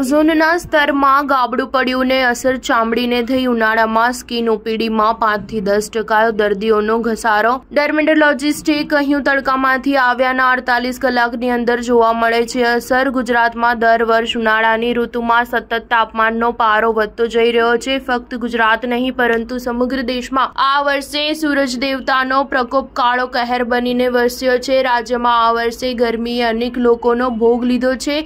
ઓઝોનના સ્તરમાં ગાબડું પડ્યું ને અસર ચામડીને થઈ ઉનાળામાં સ્કિન ઓપીડીમાં પાંચથી દસ ટકા દર્દીઓનો ઘસારો ડર્મેટોલોજિસ્ટે કહ્યું તડકામાંથી આવ્યાના અડતાલીસ કલાકની અંદર જોવા મળે છે અસર ગુજરાતમાં દર વર્ષ ઉનાળાની ઋતુમાં સતત તાપમાનનો પારો વધતો જઈ રહ્યો છે ફક્ત ગુજરાત નહીં પરંતુ સમગ્ર દેશમાં આ વર્ષે સૂરજ દેવતાનો પ્રકોપ કાળો કહેર બનીને વરસ્યો છે રાજ્યમાં આ વર્ષે ગરમીએ અનેક લોકોનો ભોગ લીધો છે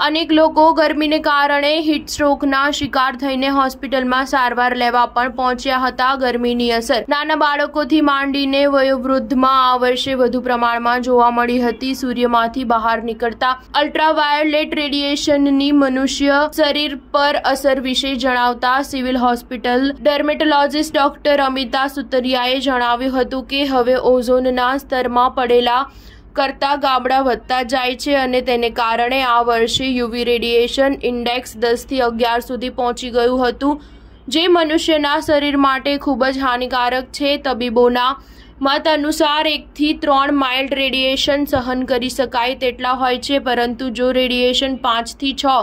અનેક લોકો ગરમીને કારણે હીટસ્ટ્રોકના શિકાર થઈને હોસ્પિટલમાં સારવાર લેવા પણ પહોંચ્યા હતા ગરમીની અસર નાના બાળકોથી માંડીને વયોવૃદ્ધમાં આ વર્ષે વધુ પ્રમાણમાં જોવા મળી હતી સૂર્યમાંથી બહાર નીકળતા અલ્ટ્રાવાયોલેટ રેડિયેશનની મનુષ્ય શરીર પર અસર વિશે જણાવતા civil hospital dermatologist doctor Amita સુતરિયાએ જણાવ્યું હતું કે હવે ઓઝોનના સ્તરમાં પડેલા કરતાં ગામડા વધતા જાય છે અને તેને કારણે આ વર્ષે યુવી રેડિયેશન ઇન્ડેક્સ દસથી અગિયાર સુધી પહોંચી ગયું હતું જે મનુષ્યના શરીર માટે ખૂબ જ હાનિકારક છે તબીબોના મત અનુસાર એકથી ત્રણ માઇલ્ડ રેડિયેશન સહન કરી શકાય તેટલા હોય છે પરંતુ જો રેડિયેશન પાંચથી છ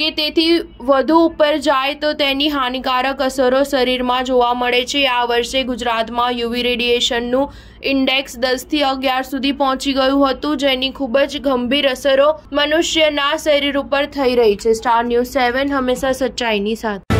કે તેથી વધુ ઉપર જાય તો તેની હાનિકારક અસરો શરીરમાં જોવા મળે છે આ વર્ષે ગુજરાતમાં યુવી રેડિયેશનનું ઇન્ડેક્સ દસથી અગિયાર સુધી પહોંચી ગયું હતું જેની ખૂબ જ ગંભીર અસરો મનુષ્યના શરીર ઉપર થઈ રહી છે સ્ટાર ન્યૂઝ સેવન હંમેશા સચ્ચાઈની સાથે